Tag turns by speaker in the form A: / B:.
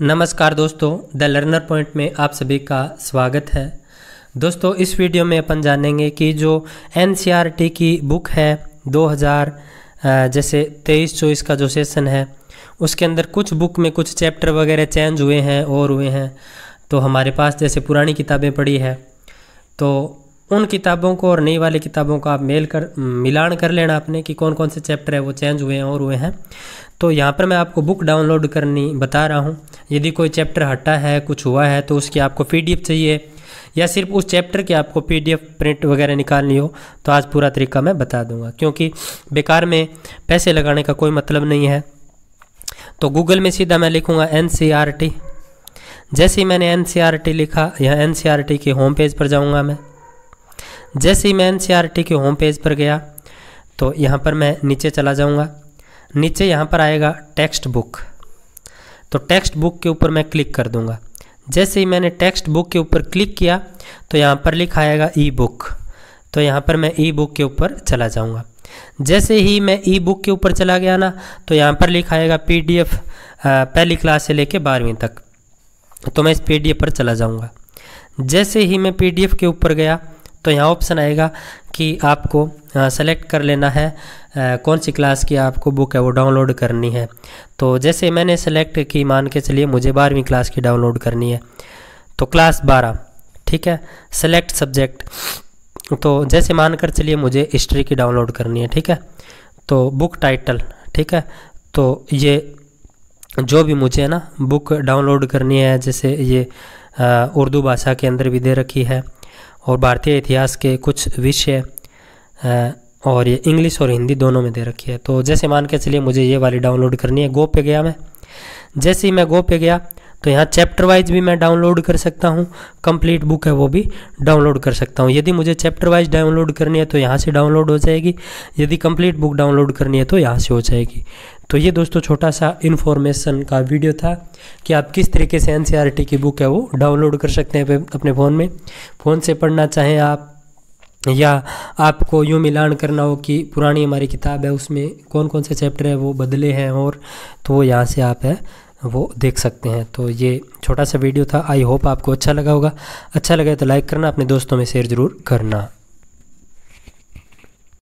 A: नमस्कार दोस्तों the learner point में आप सभी का स्वागत है दोस्तों इस वीडियो में अपन जानेंगे कि जो एन e की बुक है 2000 जैसे 23 चौबीस का जो सेशन है उसके अंदर कुछ बुक में कुछ चैप्टर वगैरह चेंज हुए हैं और हुए हैं तो हमारे पास जैसे पुरानी किताबें पड़ी है तो उन किताबों को और नई वाली किताबों का आप मेल कर मिलान कर लेना आपने कि कौन कौन से चैप्टर है वो चेंज हुए हैं और हुए हैं तो यहाँ पर मैं आपको बुक डाउनलोड करनी बता रहा हूँ यदि कोई चैप्टर हटा है कुछ हुआ है तो उसकी आपको पी चाहिए या सिर्फ उस चैप्टर की आपको पी प्रिंट वगैरह निकालनी हो तो आज पूरा तरीका मैं बता दूंगा क्योंकि बेकार में पैसे लगाने का कोई मतलब नहीं है तो गूगल में सीधा मैं लिखूँगा एन जैसे ही मैंने एन लिखा यहाँ एन के होम पेज पर जाऊँगा मैं जैसे ही मैं एन e के होम पेज पर गया तो यहाँ पर मैं नीचे चला जाऊँगा नीचे यहाँ पर आएगा टेक्स्ट बुक तो टेक्स्ट बुक के ऊपर मैं क्लिक कर दूँगा जैसे ही मैंने टेक्स्ट बुक के ऊपर क्लिक किया तो यहाँ पर लिखा आएगा ई बुक तो यहाँ पर मैं ई बुक के ऊपर चला जाऊँगा जैसे ही मैं ई बुक के ऊपर चला गया ना तो यहाँ पर लिखा आएगा पी पहली क्लास से लेकर बारहवीं तक तो मैं इस पी पर चला जाऊँगा जैसे ही मैं पी के ऊपर गया तो यहाँ ऑप्शन आएगा कि आपको सेलेक्ट कर लेना है आ, कौन सी क्लास की आपको बुक है वो डाउनलोड करनी है तो जैसे मैंने सेलेक्ट की मान के चलिए मुझे बारहवीं क्लास की डाउनलोड करनी है तो क्लास बारह ठीक है सेलेक्ट सब्जेक्ट तो जैसे मान कर चलिए मुझे हिस्ट्री की डाउनलोड करनी है ठीक है तो बुक टाइटल ठीक है तो ये जो भी मुझे ना बुक डाउनलोड करनी है जैसे ये उर्दू भाषा के अंदर भी दे रखी है और भारतीय इतिहास के कुछ विषय और ये इंग्लिश और हिंदी दोनों में दे रखी है तो जैसे मान के चलिए मुझे ये वाली डाउनलोड करनी है गो पे गया मैं जैसे ही मैं गो पे गया तो यहाँ चैप्टर वाइज भी मैं डाउनलोड कर सकता हूँ कंप्लीट बुक है वो भी डाउनलोड कर सकता हूँ यदि मुझे चैप्टर वाइज डाउनलोड करनी है तो यहाँ से डाउनलोड हो जाएगी यदि कंप्लीट बुक डाउनलोड करनी है तो यहाँ से हो जाएगी तो ये दोस्तों छोटा सा इन्फॉर्मेशन का वीडियो था कि आप किस तरीके से एन e की बुक है वो डाउनलोड कर सकते हैं अपने फ़ोन में फ़ोन से पढ़ना चाहें आप या आपको यूँ मिलान करना हो कि पुरानी हमारी किताब है उसमें कौन कौन से चैप्टर है वो बदले हैं और तो वो यहाँ से आप है वो देख सकते हैं तो ये छोटा सा वीडियो था आई होप आपको अच्छा लगा होगा अच्छा लगे तो लाइक करना अपने दोस्तों में शेयर ज़रूर करना